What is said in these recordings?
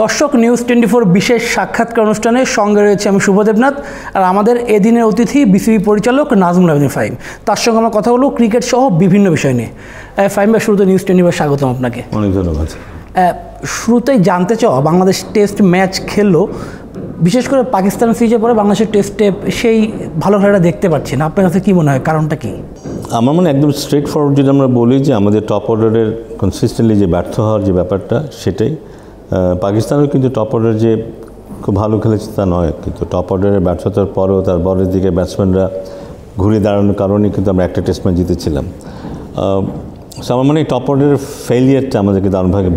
দর্শক news twenty four বিশেষ সাক্ষাৎকার অনুষ্ঠানে সঙ্গে রয়েছে আমি শুভদেবনাথ আর আমাদের এদিনের অতিথি বিসিবি পরিচালক নাজমুল আবিদিন ফাইম তার সঙ্গে আমার কথা হলো ক্রিকেট সহ বিভিন্ন বিষয় নিয়ে ফাইম বা শুরুতে নিউজ টোয়েন্টি ফোর স্বাগতম আপনাকে অনেক ধন্যবাদ শুরুতেই জানতে চাও বাংলাদেশ টেস্ট ম্যাচ খেললো বিশেষ করে পাকিস্তান সিরিজের পরে বাংলাদেশের টেস্টে সেই ভালো খেলাটা দেখতে পাচ্ছি না আপনার কাছে কী মনে হয় কারণটা কী আমার মনে একদম স্ট্রেট ফরওয়ার্ড যদি আমরা বলি যে আমাদের টপ অর্ডারের কনসিস্টেন্টলি যে ব্যর্থ হওয়ার যে ব্যাপারটা সেটাই পাকিস্তানও কিন্তু টপ অর্ডার যে খুব ভালো খেলেছে তা নয় কিন্তু টপ অর্ডারের ব্যর্থতার পরেও তার বলের দিকে ব্যাটসম্যানরা ঘুরে দাঁড়ানোর কারণে কিন্তু আমরা একটা টেস্ট ম্যাচ জিতেছিলাম সো আমার মানে টপ অর্ডারের ফেলিয়ারটা আমাদেরকে দারুণভাবে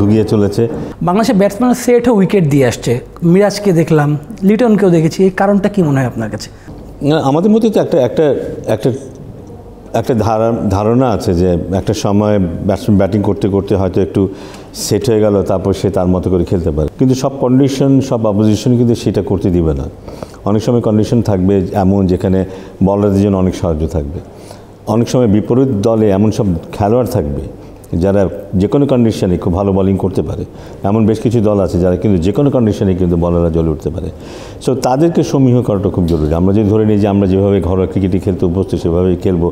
ভুগিয়ে চলেছে বাংলাদেশের ব্যাটসম্যান সেটও উইকেট দিয়ে আসছে মিরাজকে দেখলাম লিটনকেও দেখেছি এই কারণটা কী মনে হয় আপনার কাছে আমাদের মধ্যে তো একটা একটা একটা একটা ধারা ধারণা আছে যে একটা সময় ব্যাটিং করতে করতে হয়তো একটু সেট হয়ে গেল তারপর সে তার মতো করে খেলতে পারে কিন্তু সব কন্ডিশন সব অপোজিশন কিন্তু সেটা করতে দিবে না অনেক সময় কন্ডিশন থাকবে এমন যেখানে বলারদের জন্য অনেক সাহায্য থাকবে অনেক সময় বিপরীত দলে এমন সব খেলোয়াড় থাকবে যারা যে কোনো কন্ডিশনে খুব ভালো বলিং করতে পারে এমন বেশ কিছু দল আছে যারা কিন্তু যে কোনো কন্ডিশনে কিন্তু বলাররা জ্বলে উঠতে পারে সো তাদেরকে সমীহ করাটা খুব জরুরি আমরা যদি ধরে নিই যে আমরা যেভাবে ঘরোয়া ক্রিকেটে খেলতে অভ্যস্ত সেভাবেই খেলবো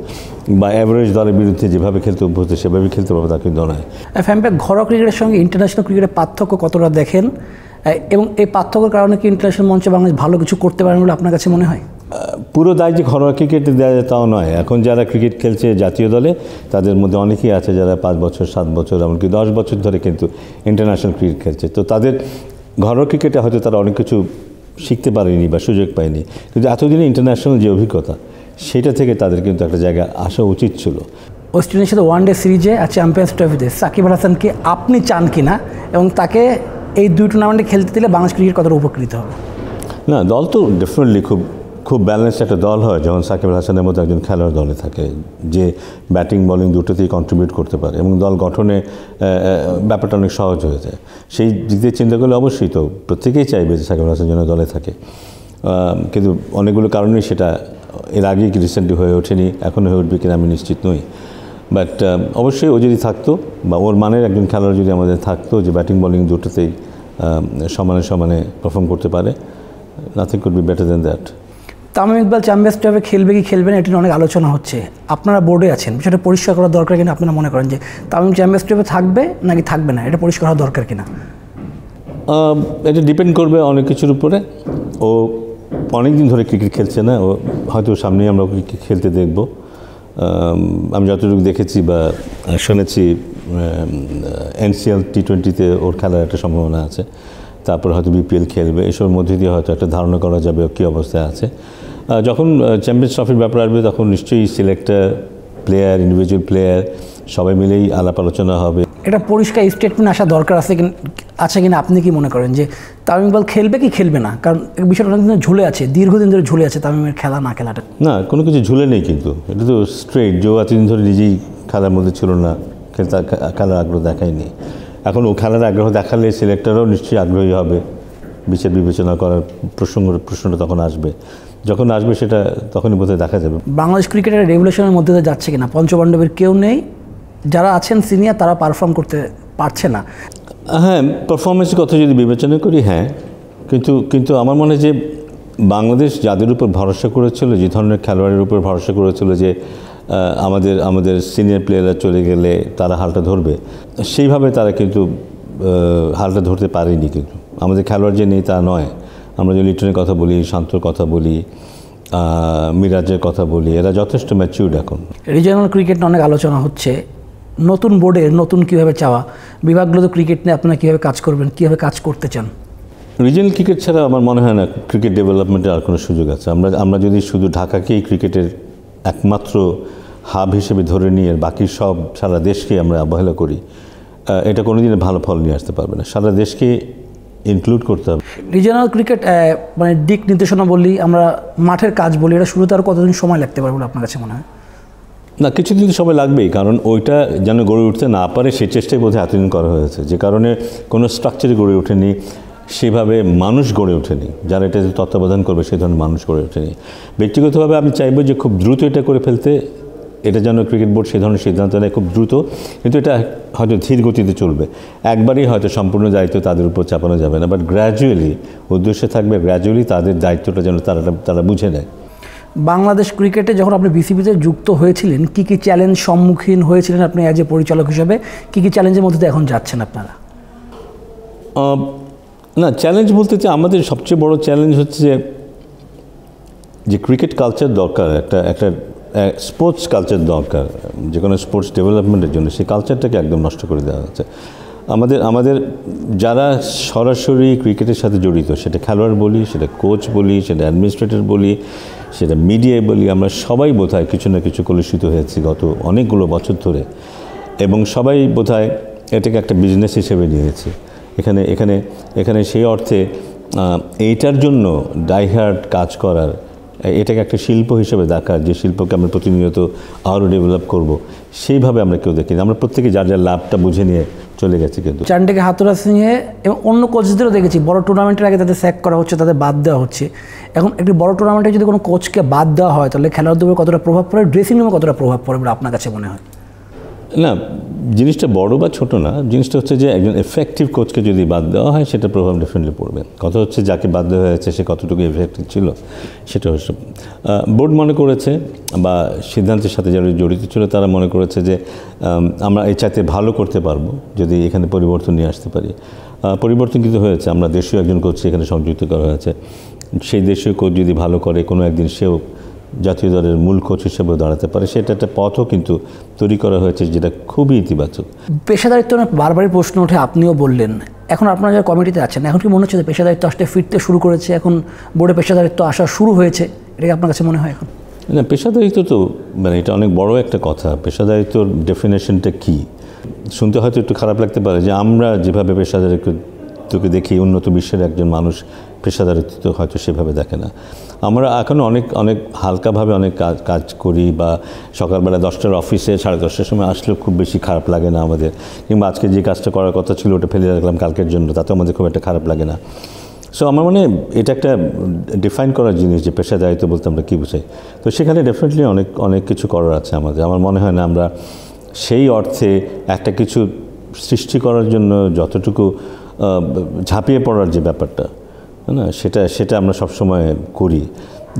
বা অ্যাভারেজ দলের বিরুদ্ধে যেভাবে খেলতে অভ্যস্ত সেভাবে খেলতে পারবো তা কিন্তু নয় ফ্যাম্পেক ঘরোয়া ক্রিকেটের সঙ্গে ইন্টারন্যাশনাল ক্রিকেটের পার্থক্য কতটা দেখেন এবং এই পার্থক্যের কারণে কি ইন্টারন্যাশনাল মঞ্চে বাংলাদেশ ভালো কিছু করতে পারেন বলে আপনার কাছে মনে হয় পুরো দায় যে ঘরোয়া ক্রিকেটে দেওয়া যায় তাও নয় এখন যারা ক্রিকেট খেলছে জাতীয় দলে তাদের মধ্যে অনেকেই আছে যারা পাঁচ বছর সাত বছর এমনকি দশ বছর ধরে কিন্তু ইন্টারন্যাশনাল ক্রিকেট খেলছে তো তাদের ঘরোয়া ক্রিকেটে হয়তো তারা অনেক কিছু শিখতে পারেনি বা সুযোগ পায়নি কিন্তু এতদিনে ইন্টারন্যাশনাল যে অভিজ্ঞতা সেটা থেকে তাদের কিন্তু একটা জায়গা আসা উচিত ছিল ওয়েস্ট ইন্ডিজের সাথে ওয়ান ডে সিরিজে আর চ্যাম্পিয়ন্স ট্রফিতে সাকিব আল হাসানকে আপনি চান কিনা এবং তাকে এই দুই টুর্নামেন্টে খেলতে দিলে বাংলাদেশ ক্রিকেট কতটা উপকৃত হবে না দল তো ডেফিনেটলি খুব খুব ব্যালেন্স একটা দল হয় যেমন সাকিব হাসানের মতো একজন খেলোয়াড় দলে থাকে যে ব্যাটিং বলিং দুটোতেই কন্ট্রিবিউট করতে পারে এবং দল গঠনে ব্যাপারটা অনেক সহজ হয়ে যায় সেই দিক দিয়ে চিন্তা করলে অবশ্যই তো প্রত্যেকেই চাইবে যে সাকিব হাসান যেন দলে থাকে কিন্তু অনেকগুলো কারণেই সেটা এর আগে রিসেন্টলি হয়ে ওঠেনি এখন হয়ে উঠবে কিনা আমি নিশ্চিত নই বাট অবশ্যই ও যদি থাকতো বা ওর মানের একজন খেলোয়াড় যদি আমাদের থাকতো যে ব্যাটিং বলিং দুটোতেই সমানে সমানে পারফর্ম করতে পারে nothing could be better than that Tamim Iqbal champions trophy খেলবে কি খেলবে না এটি অনেক আলোচনা হচ্ছে আপনারা বোর্ডে আছেন সেটা পরিষ্কার করা দরকার কিনা আপনারা মনে করেন যে তামিম চ্যাম্পিয়ন্স ট্রফে থাকবে নাকি থাকবে না এটা পরিষ্কার হওয়া দরকার কিনা এটা ডিপেন্ড করবে অনেক কিছুর উপরে ও অনেক দিন ধরে ক্রিকেট খেলছে না ও হয়তো সামনেই আমরা ওকে খেলতে দেখব আমি যতটুকু দেখেছি বা শুনেছি এনসিএল টি টোয়েন্টিতে ওর খেলার একটা সম্ভাবনা আছে তারপর হয়তো বিপিএল খেলবে এসবের মধ্যে দিয়ে হয়তো একটা ধারণা করা যাবে কী অবস্থায় আছে যখন চ্যাম্পিয়ন্স ট্রফির ব্যাপার আসবে তখন নিশ্চয়ই সিলেক্টার প্লেয়ার ইন্ডিভিজুয়াল প্লেয়ার সবাই মিলেই আলাপ আলোচনা হবে এটা পরিষ্কার স্টেটমেন্ট আসা দরকার আছে আছে কিনা আপনি কি মনে করেন যে তামিম বল খেলবে কি খেলবে না কারণ বিষয়টা অনেকদিন ঝুলে আছে দীর্ঘদিন ধরে ঝুলে আছে তামিমের খেলা না খেলাটা না কোনো কিছু ঝুলে নেই কিন্তু এটা তো স্ট্রেট যে এতদিন ধরে নিজেই খেলার মধ্যে ছিল না খেলতে খেলার আগ্রহ দেখায়নি এখন ও খেলার আগ্রহ দেখালে সিলেক্টরও নিশ্চয়ই আগ্রহী হবে বিচার বিবেচনা করার প্রসঙ্গ প্রশ্নটা তখন আসবে যখন আসবে সেটা তখনই বোধহয় দেখা যাবে বাংলাদেশ ক্রিকেটের রেগুলেশনের মধ্যে যাচ্ছে কিনা পঞ্চপাণ্ডবের কেউ নেই যারা আছেন সিনিয়র তারা পারফর্ম করতে পারছে না হ্যাঁ পারফরমেন্সের কথা যদি বিবেচনা করি হ্যাঁ কিন্তু কিন্তু আমার মনে হয় যে বাংলাদেশ যাদের উপর ভরসা করেছিল যে ধরনের খেলোয়াড়ের উপর ভরসা করেছিল যে আমাদের আমাদের সিনিয়র প্লেয়াররা চলে গেলে তারা হালটা ধরবে সেইভাবে তারা কিন্তু হালটা ধরতে পারেনি কিন্তু আমাদের খেলোয়াড় যে নেই তা নয় আমরা যদি লিটনের কথা বলি শান্তর কথা বলি মিরাজের কথা বলি এরা যথেষ্ট ম্যাচিউর্ড এখন রিজিয়নাল ক্রিকেট নিয়ে অনেক আলোচনা হচ্ছে নতুন বোর্ডে নতুন কিভাবে চাওয়া বিভাগগুলো ক্রিকেট নিয়ে আপনারা কীভাবে কাজ করবেন কীভাবে কাজ করতে চান রিজিয়নাল ক্রিকেট ছাড়া আমার মনে হয় না ক্রিকেট ডেভেলপমেন্টের আর কোনো সুযোগ আছে আমরা আমরা যদি শুধু ঢাকাকেই ক্রিকেটের একমাত্র হাব হিসেবে ধরে নিয়ে বাকি সব সারা দেশকে আমরা অবহেলা করি এটা কোনোদিন ভালো ফল নিয়ে আসতে পারবে না সারা দেশকে ইনক্লুড করতে হবে রিজিয়নাল ক্রিকেট মানে দিক নির্দেশনা বললি আমরা মাঠের কাজ বলি এটা শুরুতে আর কতদিন সময় লাগতে পারে বলে আপনার কাছে মনে হয় না কিছুদিন সময় লাগবেই কারণ ওইটা যেন গড়ে উঠতে না পারে সেই চেষ্টাই বোধহয় এতদিন করা হয়েছে যে কারণে কোনো স্ট্রাকচারই গড়ে ওঠেনি সেভাবে মানুষ গড়ে ওঠেনি যারা এটা তত্ত্বাবধান করবে সেই ধরনের মানুষ গড়ে ওঠেনি ব্যক্তিগতভাবে আমি চাইবো যে খুব দ্রুত এটা করে ফেলতে এটা যেন ক্রিকেট বোর্ড সেই ধরনের সিদ্ধান্ত নেয় খুব দ্রুত কিন্তু এটা হয়তো ধীর গতিতে চলবে একবারই হয়তো সম্পূর্ণ দায়িত্ব তাদের উপর চাপানো যাবে না বাট গ্র্যাজুয়ালি উদ্দেশ্য থাকবে গ্র্যাজুয়ালি তাদের দায়িত্বটা যেন তারা তারা বুঝে নেয় বাংলাদেশ ক্রিকেটে যখন আপনি বিসিবিতে যুক্ত হয়েছিলেন কি কি চ্যালেঞ্জ সম্মুখীন হয়েছিলেন আপনি অ্যাজ এ পরিচালক হিসাবে কি কি চ্যালেঞ্জের মধ্যে এখন যাচ্ছেন আপনারা না চ্যালেঞ্জ বলতে যে আমাদের সবচেয়ে বড় চ্যালেঞ্জ হচ্ছে যে ক্রিকেট কালচার দরকার একটা একটা স্পোর্টস কালচার দরকার যে কোনো স্পোর্টস ডেভেলপমেন্টের জন্য সেই কালচারটাকে একদম নষ্ট করে দেওয়া হচ্ছে আমাদের আমাদের যারা সরাসরি ক্রিকেটের সাথে জড়িত সেটা খেলোয়াড় বলি সেটা কোচ বলি সেটা অ্যাডমিনিস্ট্রেটর বলি সেটা মিডিয়া বলি আমরা সবাই বোধ কিছু না কিছু কলুষিত হয়েছি গত অনেকগুলো বছর ধরে এবং সবাই বোধ এটাকে একটা বিজনেস হিসেবে নিয়েছে এখানে এখানে এখানে সেই অর্থে এইটার জন্য ডাইহার্ড কাজ করার এটাকে একটা শিল্প হিসেবে দেখা যে শিল্পকে আমরা প্রতিনিয়ত আরও ডেভেলপ করব সেইভাবে আমরা কেউ দেখিনি আমরা প্রত্যেকে যার যার লাভটা বুঝে নিয়ে চলে গেছি কিন্তু চান্ডেকে হাতুরা সিংহে এবং অন্য কোচদেরও দেখেছি বড় টুর্নামেন্টের আগে তাদের স্যাক করা হচ্ছে তাদের বাদ দেওয়া হচ্ছে এখন একটি বড় টুর্নামেন্টে যদি কোনো কোচকে বাদ দেওয়া হয় তাহলে খেলার দুপুরে কতটা প্রভাব পড়ে ড্রেসিং রুমে কতটা প্রভাব পড়ে আপনার কাছে মনে হয় না জিনিসটা বড় বা ছোট না জিনিসটা হচ্ছে যে একজন এফেক্টিভ কোচকে যদি বাদ দেওয়া হয় সেটা প্রভাব ডেফিনেটলি পড়বে কথা হচ্ছে যাকে বাদ দেওয়া হয়েছে সে কতটুকু এফেক্টিভ ছিল সেটা হচ্ছে বোর্ড মনে করেছে বা সিদ্ধান্তের সাথে যারা জড়িত ছিল তারা মনে করেছে যে আমরা এই চাইতে ভালো করতে পারবো যদি এখানে পরিবর্তন নিয়ে আসতে পারি পরিবর্তন কিন্তু হয়েছে আমরা দেশীয় একজন কোচকে এখানে সংযুক্ত করা হয়েছে সেই দেশীয় কোচ যদি ভালো করে কোনো একদিন সেও জাতীয় দলের মূল কোচ হিসেবে দাঁড়াতে পারে সেটা একটা পথও কিন্তু তৈরি করা হয়েছে যেটা খুবই ইতিবাচক পেশাদারিত্ব বারবারই প্রশ্ন ওঠে আপনিও বললেন এখন আপনারা যারা কমিটিতে আছেন এখন কি মনে হচ্ছে পেশাদারিত্ব আসতে ফিরতে শুরু করেছে এখন বোর্ডে পেশাদারিত্ব আসা শুরু হয়েছে এটা আপনার কাছে মনে হয় এখন না পেশাদারিত্ব তো মানে এটা অনেক বড় একটা কথা পেশাদারিত্বর ডেফিনেশনটা কী শুনতে হয়তো একটু খারাপ লাগতে পারে যে আমরা যেভাবে পেশাদারিত্ব মৃত্যুকে দেখি উন্নত বিশ্বের একজন মানুষ পেশাদারিত্ব হয়তো সেভাবে দেখে না আমরা এখন অনেক অনেক হালকাভাবে অনেক কাজ কাজ করি বা সকালবেলা দশটার অফিসে সাড়ে দশটার সময় আসলেও খুব বেশি খারাপ লাগে না আমাদের কিংবা আজকে যে কাজটা করার কথা ছিল ওটা ফেলে রাখলাম কালকের জন্য তাতে আমাদের খুব একটা খারাপ লাগে না সো আমার মনে এটা একটা ডিফাইন করার জিনিস যে দায়িত্ব বলতে আমরা কী বুঝাই তো সেখানে ডেফিনেটলি অনেক অনেক কিছু করার আছে আমাদের আমার মনে হয় না আমরা সেই অর্থে একটা কিছু সৃষ্টি করার জন্য যতটুকু ঝাঁপিয়ে পড়ার যে ব্যাপারটা না সেটা সেটা আমরা সবসময় করি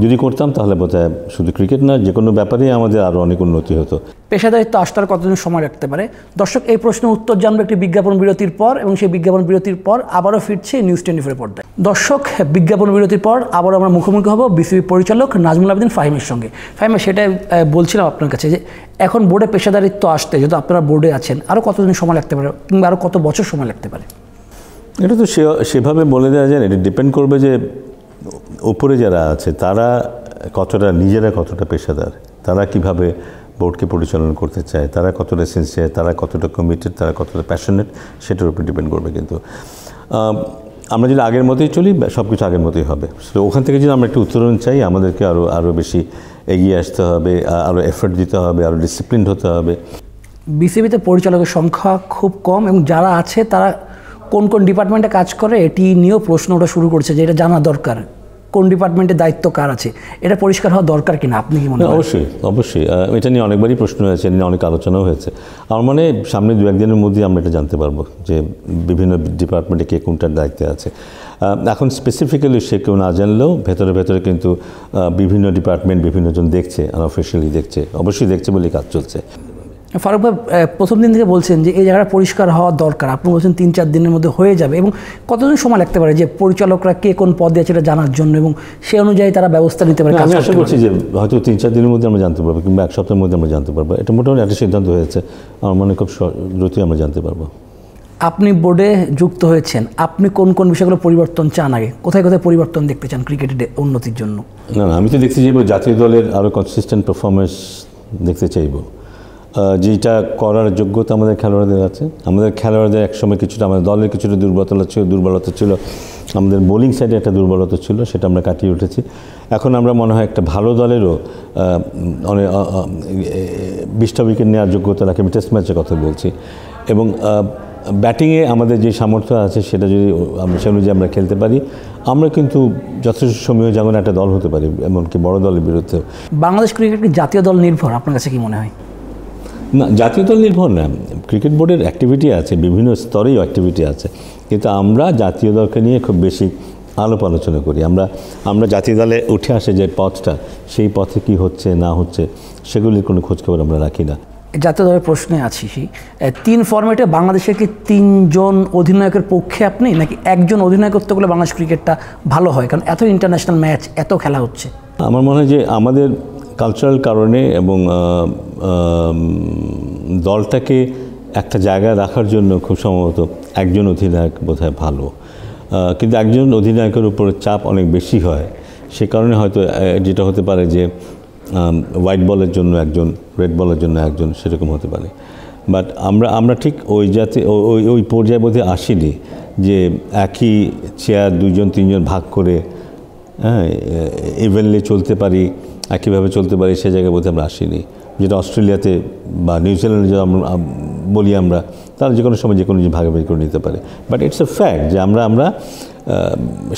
যদি করতাম তাহলে বোধহয় শুধু ক্রিকেট না যে কোনো ব্যাপারেই আমাদের আরও অনেক উন্নতি হতো পেশাদারিত্ব আসতে কতদিন সময় রাখতে পারে দর্শক এই প্রশ্ন উত্তর জানবে একটি বিজ্ঞাপন বিরতির পর এবং সেই বিজ্ঞাপন বিরতির পর আবারও ফিরছে নিউজ টোয়েন্টি ফোরে পর্দায় দর্শক বিজ্ঞাপন বিরতির পর আবারও আমরা মুখোমুখি হব বিসিবি পরিচালক নাজমুল আবেদিন ফাহিমের সঙ্গে ফাহিমা সেটাই বলছিলাম আপনার কাছে যে এখন বোর্ডে পেশাদারিত্ব আসতে যেহেতু আপনারা বোর্ডে আছেন আরও কতদিন সময় লাগতে পারে কিংবা আরও কত বছর সময় লাগতে পারে এটা তো সেভাবে বলে দেওয়া যায় না এটা ডিপেন্ড করবে যে ওপরে যারা আছে তারা কতটা নিজেরা কতটা পেশাদার তারা কিভাবে বোর্ডকে পরিচালনা করতে চায় তারা কতটা সিনসিয়ার তারা কতটা কমিটেড তারা কতটা প্যাশনেট সেটার উপর ডিপেন্ড করবে কিন্তু আমরা যদি আগের মতোই চলি সব কিছু আগের মতোই হবে তো ওখান থেকে যদি আমরা একটু উত্তরণ চাই আমাদেরকে আরও আরও বেশি এগিয়ে আসতে হবে আরও এফোর্ট দিতে হবে আরও ডিসিপ্লিন হতে হবে বিসিবিতে পরিচালকের সংখ্যা খুব কম এবং যারা আছে তারা কোন কোন ডিপার্টমেন্টে কাজ করে এটি নিয়েও প্রশ্ন ওটা শুরু করছে যে এটা জানা দরকার কোন ডিপার্টমেন্টের দায়িত্ব কার আছে এটা পরিষ্কার হওয়া দরকার কিনা আপনি কি মনে অবশ্যই অবশ্যই এটা নিয়ে অনেকবারই প্রশ্ন হয়েছে নিয়ে অনেক আলোচনাও হয়েছে আমার মানে সামনে দু একদিনের মধ্যেই আমরা এটা জানতে পারবো যে বিভিন্ন ডিপার্টমেন্টে কে কোনটার দায়িত্বে আছে এখন স্পেসিফিক্যালি সে কেউ না জানলেও ভেতরে ভেতরে কিন্তু বিভিন্ন ডিপার্টমেন্ট বিভিন্নজন দেখছে আনঅফিসিয়ালি দেখছে অবশ্যই দেখছে বলেই কাজ চলছে ফারুক ভাই প্রথম দিন থেকে বলছেন যে এই জায়গাটা পরিষ্কার হওয়া দরকার আপনি বলছেন তিন চার দিনের মধ্যে হয়ে যাবে এবং কতদিন সময় লাগতে পারে যে পরিচালকরা কে কোন পদে আছে এটা জানার জন্য এবং সে অনুযায়ী তারা ব্যবস্থা নিতে পারে আমি আশা করছি যে হয়তো তিন চার দিনের মধ্যে আমরা জানতে পারবো কিংবা এক সপ্তাহের মধ্যে আমরা জানতে পারবো এটা মোটামুটি একটা সিদ্ধান্ত হয়েছে আমার মনে খুব দ্রুতই আমরা জানতে পারবো আপনি বোর্ডে যুক্ত হয়েছেন আপনি কোন কোন বিষয়গুলো পরিবর্তন চান আগে কোথায় কোথায় পরিবর্তন দেখতে চান ক্রিকেটের উন্নতির জন্য না আমি তো দেখতে চাইবো জাতীয় দলের আরও কনসিস্টেন্ট পারফরমেন্স দেখতে চাইবো যেটা করার যোগ্যতা আমাদের খেলোয়াড়দের আছে আমাদের খেলোয়াড়দের একসময় কিছুটা আমাদের দলের কিছুটা দুর্বলতা ছিল দুর্বলতা ছিল আমাদের বোলিং সাইডে একটা দুর্বলতা ছিল সেটা আমরা কাটিয়ে উঠেছি এখন আমরা মনে হয় একটা ভালো দলেরও অনেক মানে, বিশটা উইকেট নেওয়ার যোগ্যতা রাখে আমি টেস্ট ম্যাচের কথা বলছি এবং ব্যাটিংয়ে আমাদের যে সামর্থ্য আছে সেটা যদি সে অনুযায়ী আমরা খেলতে পারি আমরা কিন্তু যথেষ্ট সময় যেমন একটা দল হতে পারি এমনকি বড় দলের বিরুদ্ধেও বাংলাদেশ ক্রিকেট জাতীয় দল নির্ভর আপনার কাছে কি মনে হয় না জাতীয় দল নির্ভর না ক্রিকেট বোর্ডের অ্যাক্টিভিটি আছে বিভিন্ন স্তরেই অ্যাক্টিভিটি আছে কিন্তু আমরা জাতীয় দলকে নিয়ে খুব বেশি আলোপ আলোচনা করি আমরা আমরা জাতীয় দলে উঠে আসে যে পথটা সেই পথে কি হচ্ছে না হচ্ছে সেগুলির কোনো খোঁজখবর আমরা রাখি না জাতীয় দলের প্রশ্নে আছি সেই তিন ফর্মেটে বাংলাদেশের কি তিনজন অধিনায়কের পক্ষে আপনি নাকি একজন অধিনায়কত্ব করলে বাংলাদেশ ক্রিকেটটা ভালো হয় কারণ এত ইন্টারন্যাশনাল ম্যাচ এত খেলা হচ্ছে আমার মনে হয় যে আমাদের কালচারাল কারণে এবং দলটাকে একটা জায়গায় রাখার জন্য খুব সম্ভবত একজন অধিনায়ক বোধহয় ভালো কিন্তু একজন অধিনায়কের উপরে চাপ অনেক বেশি হয় সে কারণে হয়তো যেটা হতে পারে যে হোয়াইট বলের জন্য একজন রেড বলের জন্য একজন সেরকম হতে পারে বাট আমরা আমরা ঠিক ওই জাতি ওই ওই পর্যায়ে বোধহয় আসিনি যে একই চেয়ার দুইজন তিনজন ভাগ করে হ্যাঁ ইভেনলি চলতে পারি একইভাবে চলতে পারি সে জায়গায় বোধহয় আমরা আসিনি যেটা অস্ট্রেলিয়াতে বা নিউজিল্যান্ডে যেটা বলি আমরা তারা যে কোনো সময় যে কোনো জিনিস ভাগাভাগি করে নিতে পারে বাট ইটস এ ফ্যাক্ট যে আমরা আমরা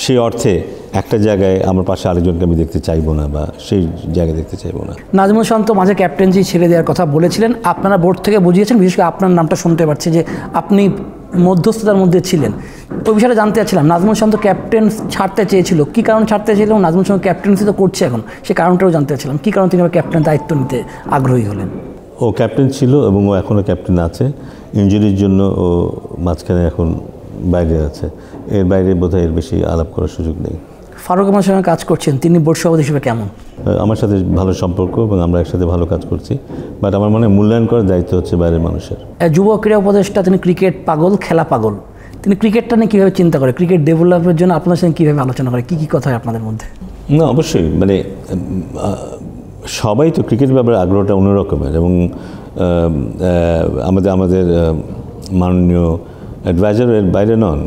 সেই অর্থে একটা জায়গায় আমার পাশে আরেকজনকে আমি দেখতে চাইবো না বা সেই জায়গায় দেখতে চাইবো না নাজমুল শান্ত মাঝে ক্যাপ্টেন্সি ছেড়ে দেওয়ার কথা বলেছিলেন আপনারা বোর্ড থেকে বুঝিয়েছেন বিশেষ করে আপনার নামটা শুনতে পাচ্ছি যে আপনি মধ্যস্থতার মধ্যে ছিলেন ওই বিষয়টা জানতে চাচ্ছিলাম নাজমুল তো ক্যাপ্টেন ছাড়তে চেয়েছিল কী কারণ ছাড়তে চেয়েছিল নাজমুল শান্ত ক্যাপ্টেন্সি তো করছে এখন সে কারণটাও জানতে চাচ্ছিলাম কী কারণ তিনি ক্যাপ্টেন দায়িত্ব নিতে আগ্রহী হলেন ও ক্যাপ্টেন ছিল এবং ও এখনও ক্যাপ্টেন আছে ইঞ্জুরির জন্য ও মাঝখানে এখন বাইরে আছে এর বাইরে বোধহয় এর বেশি আলাপ করার সুযোগ নেই ফারুক আমার সঙ্গে কাজ করছেন তিনি বোর্ড সভাপতি হিসেবে কেমন আমার সাথে ভালো সম্পর্ক এবং আমরা একসাথে ভালো কাজ করছি বাট আমার মনে মূল্যায়ন করার দায়িত্ব হচ্ছে বাইরের মানুষের যুব ক্রীড়া উপদেষ্টা তিনি ক্রিকেট পাগল খেলা পাগল তিনি ক্রিকেটটা নিয়ে কীভাবে চিন্তা করে ক্রিকেট ডেভেলপের জন্য আপনার সঙ্গে কীভাবে আলোচনা করে কী কী কথা হয় আপনাদের মধ্যে না অবশ্যই মানে সবাই তো ক্রিকেট ব্যাপারে আগ্রহটা অন্যরকমের এবং আমাদের আমাদের মাননীয় অ্যাডভাইজারের বাইরে নন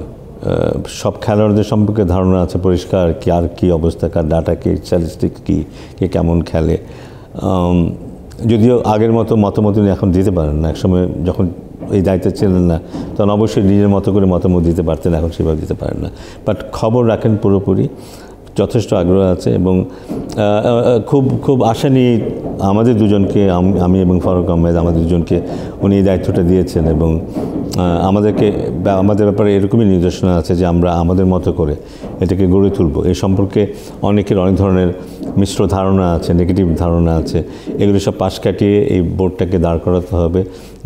সব খেলোয়াড়দের সম্পর্কে ধারণা আছে পরিষ্কার কি আর কী অবস্থা কার ডাটা কী স্ট্যাটিস্টিক কী কে কেমন খেলে যদিও আগের মতো মতামত উনি এখন দিতে পারেন না একসময় যখন এই দায়িত্বে ছিলেন না তখন অবশ্যই নিজের মতো করে মতামত দিতে পারতেন এখন সেভাবে দিতে পারেন না বাট খবর রাখেন পুরোপুরি যথেষ্ট আগ্রহ আছে এবং খুব খুব আশা নিয়ে আমাদের দুজনকে আমি এবং ফারুক আহমেদ আমাদের দুজনকে উনি দায়িত্বটা দিয়েছেন এবং আমাদেরকে আমাদের ব্যাপারে এরকমই নির্দেশনা আছে যে আমরা আমাদের মতো করে এটাকে গড়ে তুলব এ সম্পর্কে অনেকের অনেক ধরনের মিশ্র ধারণা আছে নেগেটিভ ধারণা আছে এগুলো সব পাশ কাটিয়ে এই বোর্ডটাকে দাঁড় করাতে হবে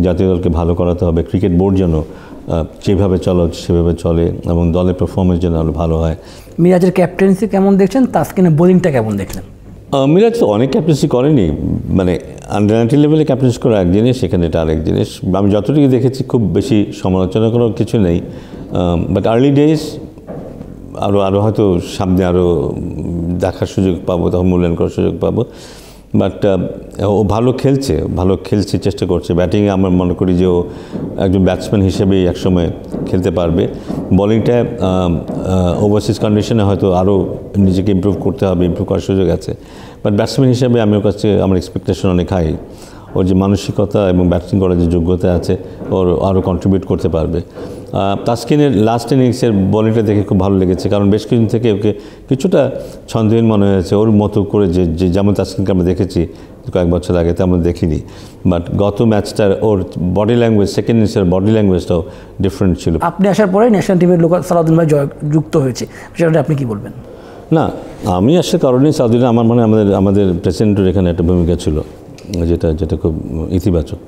জাতীয় দলকে ভালো করাতে হবে ক্রিকেট বোর্ড যেন যেভাবে চলো সেভাবে চলে এবং দলের পারফরমেন্স যেন আরও ভালো হয় মিরাজের ক্যাপ্টেন্সি কেমন দেখছেন তাসকিনের বোলিংটা কেমন দেখলেন মিরাজ তো অনেক ক্যাপ্টেন্সি করেনি মানে আন্ডার নাইনটিন লেভেলে ক্যাপ্টেন্সি করা এক জিনিস সেখানে এটা আরেক জিনিস আমি যতটুকু দেখেছি খুব বেশি সমালোচনা করার কিছু নেই বাট আর্লি ডেজ আরও আরও হয়তো সামনে আরও দেখার সুযোগ পাবো তখন মূল্যায়ন করার সুযোগ পাবো বাট uh, ও ভালো খেলছে ভালো খেলছে চেষ্টা করছে ব্যাটিংয়ে আমরা মনে করি যে ও একজন ব্যাটসম্যান হিসেবেই একসময় খেলতে পারবে বলিংটা ওভারসিজ কন্ডিশনে হয়তো আরও নিজেকে ইম্প্রুভ করতে হবে ইম্প্রুভ করার সুযোগ আছে বাট ব্যাটসম্যান হিসেবে আমি ওর কাছে আমার এক্সপেকটেশন অনেক হাই ওর যে মানসিকতা এবং ব্যাটিং করার যে যোগ্যতা আছে ওর আরও কন্ট্রিবিউট করতে পারবে তাস্কিনের লাস্ট ইনিংসের বলিংটা দেখে খুব ভালো লেগেছে কারণ বেশ কিছুদিন থেকে ওকে কিছুটা ছন্দহীন মনে হয়েছে ওর মতো করে যে যে যেমন তাস্কিনকে আমরা দেখেছি কয়েক বছর আগে তেমন দেখিনি বাট গত ম্যাচটার ওর বডি ল্যাঙ্গুয়েজ সেকেন্ড ইনিংসের বডি ল্যাঙ্গুয়েজটাও ডিফারেন্ট ছিল আপনি আসার পরে ন্যাশনাল টিমের লোক সালাউদ্দিন ভাই জয় যুক্ত হয়েছে সেটা আপনি কি বলবেন না আমি আসার কারণেই সাউদিনে আমার মনে আমাদের আমাদের প্রেসিডেন্টের এখানে একটা ভূমিকা ছিল যেটা যেটা খুব ইতিবাচক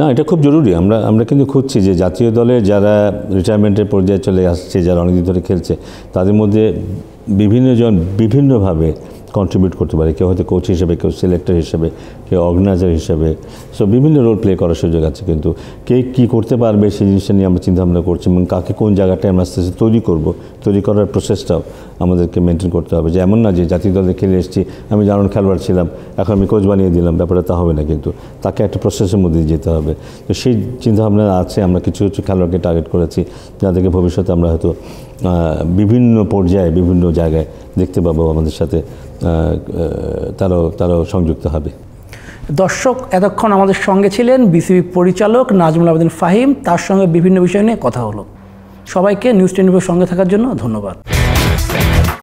না এটা খুব জরুরি আমরা আমরা কিন্তু খুঁজছি যে জাতীয় দলে যারা রিটায়ারমেন্টের পর্যায়ে চলে আসছে যারা অনেকদিন ধরে খেলছে তাদের মধ্যে বিভিন্নজন বিভিন্নভাবে কন্ট্রিবিউট করতে পারে কেউ হয়তো কোচ হিসেবে কেউ সিলেক্টর হিসেবে কেউ অর্গানাইজার হিসেবে সো বিভিন্ন রোল প্লে করার সুযোগ আছে কিন্তু কে কী করতে পারবে সেই জিনিসটা নিয়ে আমরা চিন্তাভাবনা করছি এবং কাকে কোন জায়গাটায় আমরা আস্তে আস্তে তৈরি করবো তৈরি করার প্রসেসটাও আমাদেরকে মেনটেন করতে হবে যে এমন না যে জাতীয় দলে খেলে এসেছি আমি জানুন খেলোয়াড় ছিলাম এখন আমি কোচ বানিয়ে দিলাম ব্যাপারটা তা হবে না কিন্তু তাকে একটা প্রসেসের মধ্যে যেতে হবে তো সেই চিন্তাভাবনা আছে আমরা কিছু কিছু খেলোয়াড়কে টার্গেট করেছি যাদেরকে ভবিষ্যতে আমরা হয়তো বিভিন্ন পর্যায়ে বিভিন্ন জায়গায় দেখতে পাবো আমাদের সাথে তারও তারও সংযুক্ত হবে দর্শক এতক্ষণ আমাদের সঙ্গে ছিলেন বিসিবি পরিচালক নাজমুল আবেদিন ফাহিম তার সঙ্গে বিভিন্ন বিষয় নিয়ে কথা হলো সবাইকে নিউজ টেন সঙ্গে থাকার জন্য ধন্যবাদ